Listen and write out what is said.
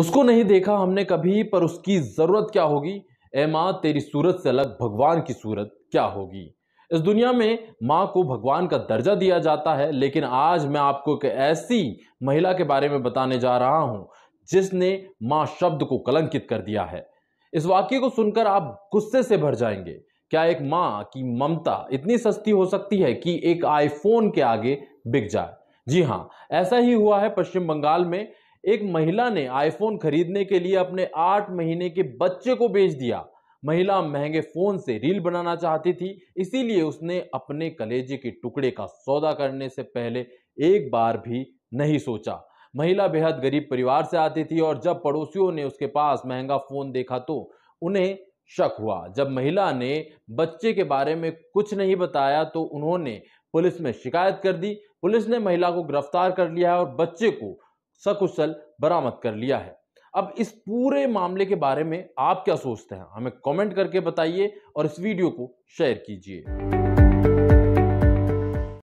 उसको नहीं देखा हमने कभी पर उसकी ज़रूरत क्या होगी ए माँ तेरी सूरत से अलग भगवान की सूरत क्या होगी इस दुनिया में माँ को भगवान का दर्जा दिया जाता है लेकिन आज मैं आपको एक ऐसी महिला के बारे में बताने जा रहा हूँ जिसने माँ शब्द को कलंकित कर दिया है इस वाक्य को सुनकर आप गुस्से से भर जाएंगे क्या एक माँ की ममता इतनी सस्ती हो सकती है कि एक आईफोन के आगे बिक जाए जी हाँ ऐसा ही हुआ है पश्चिम बंगाल में एक महिला ने आईफोन खरीदने के लिए अपने आठ महीने के बच्चे को बेच दिया महिला महंगे फोन से रील बनाना चाहती थी इसीलिए उसने अपने कलेजे के टुकड़े का सौदा करने से पहले एक बार भी नहीं सोचा महिला बेहद गरीब परिवार से आती थी और जब पड़ोसियों ने उसके पास महंगा फोन देखा तो उन्हें शक हुआ जब महिला ने बच्चे के बारे में कुछ नहीं बताया तो उन्होंने पुलिस में शिकायत कर दी पुलिस ने महिला को गिरफ्तार कर लिया और बच्चे को सकुशल बरामद कर लिया है अब इस पूरे मामले के बारे में आप क्या सोचते हैं हमें कमेंट करके बताइए और इस वीडियो को शेयर कीजिए